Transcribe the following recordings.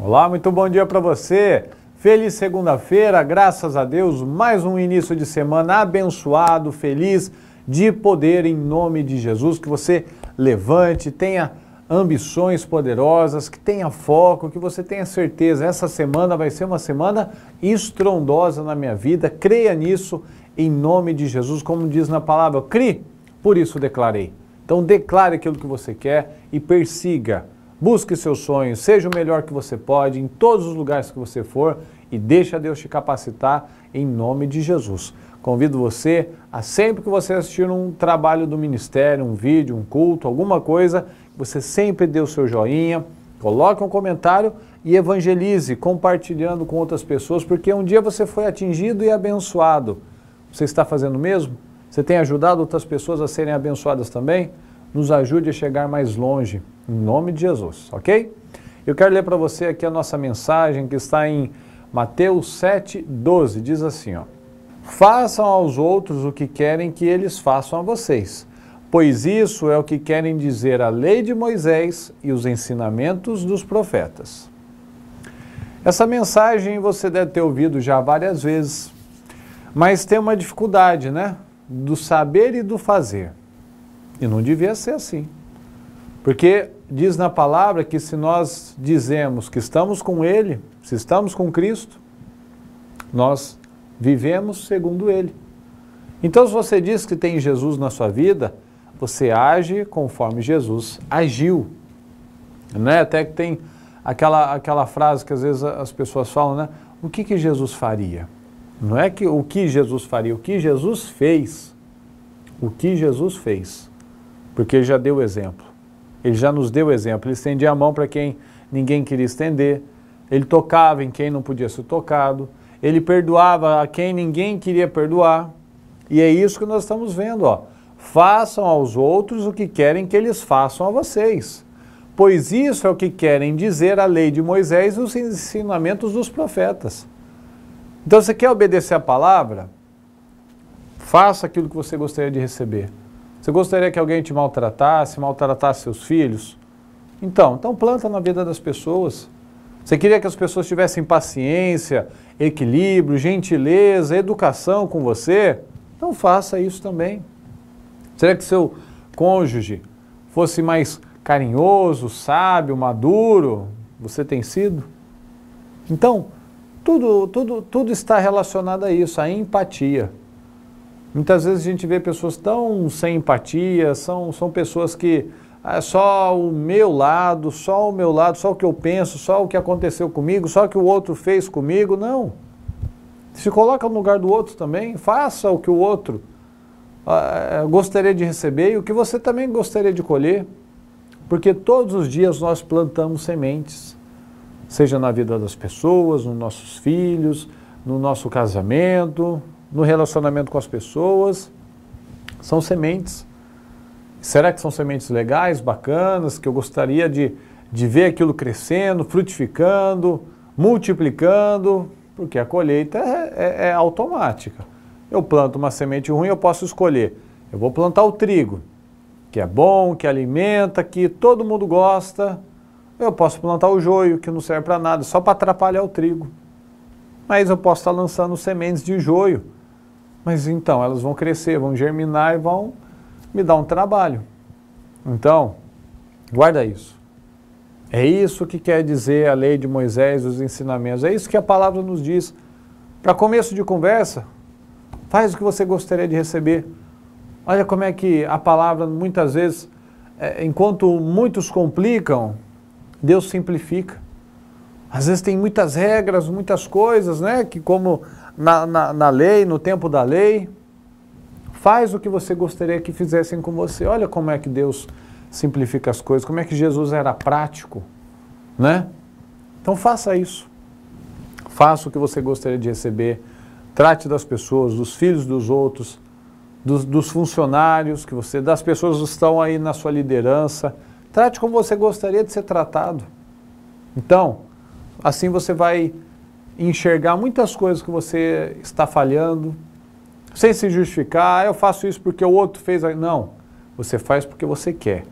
Olá, muito bom dia para você. Feliz segunda-feira, graças a Deus, mais um início de semana abençoado, feliz de poder em nome de Jesus. Que você levante, tenha ambições poderosas, que tenha foco, que você tenha certeza. Essa semana vai ser uma semana estrondosa na minha vida, creia nisso em nome de Jesus, como diz na palavra, crie, por isso declarei. Então declare aquilo que você quer e persiga Busque seus sonhos, seja o melhor que você pode em todos os lugares que você for e deixa Deus te capacitar em nome de Jesus. Convido você a sempre que você assistir um trabalho do ministério, um vídeo, um culto, alguma coisa, você sempre dê o seu joinha, coloque um comentário e evangelize compartilhando com outras pessoas, porque um dia você foi atingido e abençoado. Você está fazendo o mesmo? Você tem ajudado outras pessoas a serem abençoadas também? nos ajude a chegar mais longe, em nome de Jesus, ok? Eu quero ler para você aqui a nossa mensagem que está em Mateus 7, 12, diz assim, ó. Façam aos outros o que querem que eles façam a vocês, pois isso é o que querem dizer a lei de Moisés e os ensinamentos dos profetas. Essa mensagem você deve ter ouvido já várias vezes, mas tem uma dificuldade, né? Do saber e do fazer. E não devia ser assim. Porque diz na palavra que se nós dizemos que estamos com Ele, se estamos com Cristo, nós vivemos segundo Ele. Então, se você diz que tem Jesus na sua vida, você age conforme Jesus agiu. Né? Até que tem aquela, aquela frase que às vezes as pessoas falam, né? O que, que Jesus faria? Não é que o que Jesus faria, o que Jesus fez. O que Jesus fez porque ele já deu exemplo. Ele já nos deu exemplo. Ele estendia a mão para quem ninguém queria estender, ele tocava em quem não podia ser tocado, ele perdoava a quem ninguém queria perdoar. E é isso que nós estamos vendo, ó. Façam aos outros o que querem que eles façam a vocês, pois isso é o que querem dizer a lei de Moisés e os ensinamentos dos profetas. Então, você quer obedecer a palavra? Faça aquilo que você gostaria de receber. Você gostaria que alguém te maltratasse, maltratasse seus filhos? Então, então planta na vida das pessoas. Você queria que as pessoas tivessem paciência, equilíbrio, gentileza, educação com você? Então faça isso também. Será que seu cônjuge fosse mais carinhoso, sábio, maduro? Você tem sido? Então, tudo, tudo, tudo está relacionado a isso, a empatia. Muitas vezes a gente vê pessoas tão sem empatia, são, são pessoas que ah, é só o meu lado, só o meu lado, só o que eu penso, só o que aconteceu comigo, só o que o outro fez comigo. Não. Se coloca no lugar do outro também, faça o que o outro ah, eh, gostaria de receber e o que você também gostaria de colher. Porque todos os dias nós plantamos sementes, seja na vida das pessoas, nos nossos filhos, no nosso casamento, no relacionamento com as pessoas. São sementes. Será que são sementes legais, bacanas, que eu gostaria de, de ver aquilo crescendo, frutificando, multiplicando? Porque a colheita é, é, é automática. Eu planto uma semente ruim, eu posso escolher. Eu vou plantar o trigo, que é bom, que alimenta, que todo mundo gosta. Eu posso plantar o joio, que não serve para nada, só para atrapalhar o trigo. Mas eu posso estar tá lançando sementes de joio mas então, elas vão crescer, vão germinar e vão me dar um trabalho. Então, guarda isso. É isso que quer dizer a lei de Moisés, os ensinamentos. É isso que a palavra nos diz. Para começo de conversa, faz o que você gostaria de receber. Olha como é que a palavra, muitas vezes, é, enquanto muitos complicam, Deus simplifica. Às vezes tem muitas regras, muitas coisas, né? Que como na, na, na lei, no tempo da lei. Faz o que você gostaria que fizessem com você. Olha como é que Deus simplifica as coisas, como é que Jesus era prático, né? Então faça isso. Faça o que você gostaria de receber. Trate das pessoas, dos filhos dos outros, dos, dos, funcionários que você, das pessoas que estão aí na sua liderança. Trate como você gostaria de ser tratado. Então, assim você vai enxergar muitas coisas que você está falhando, sem se justificar, ah, eu faço isso porque o outro fez. Não, você faz porque você quer.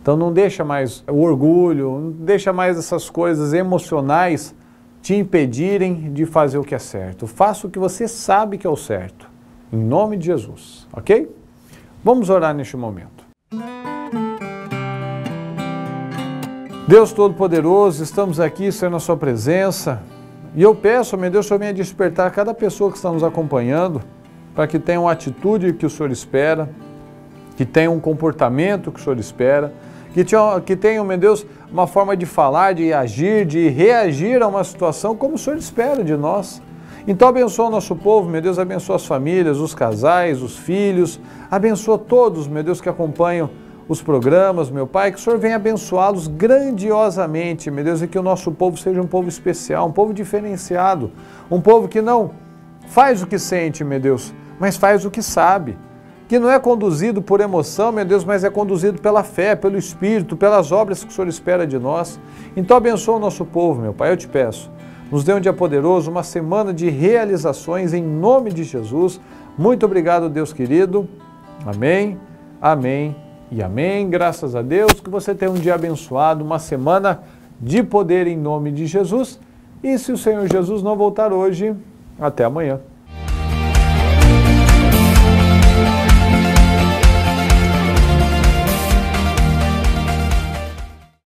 Então não deixa mais o orgulho, não deixa mais essas coisas emocionais te impedirem de fazer o que é certo. Faça o que você sabe que é o certo, em nome de Jesus, ok? Vamos orar neste momento. Deus Todo-Poderoso, estamos aqui, Senhor, na Sua presença e eu peço, meu Deus, o Senhor venha despertar cada pessoa que está nos acompanhando para que tenha uma atitude que o Senhor espera, que tenha um comportamento que o Senhor espera, que tenha, que tenha, meu Deus, uma forma de falar, de agir, de reagir a uma situação como o Senhor espera de nós. Então abençoa o nosso povo, meu Deus, abençoa as famílias, os casais, os filhos, abençoa todos, meu Deus, que acompanham os programas, meu Pai, que o Senhor venha abençoá-los grandiosamente, meu Deus, e que o nosso povo seja um povo especial, um povo diferenciado, um povo que não faz o que sente, meu Deus, mas faz o que sabe, que não é conduzido por emoção, meu Deus, mas é conduzido pela fé, pelo Espírito, pelas obras que o Senhor espera de nós. Então abençoa o nosso povo, meu Pai, eu te peço. Nos dê um dia poderoso, uma semana de realizações em nome de Jesus. Muito obrigado, Deus querido. Amém, amém e amém. Graças a Deus que você tenha um dia abençoado, uma semana de poder em nome de Jesus. E se o Senhor Jesus não voltar hoje, até amanhã.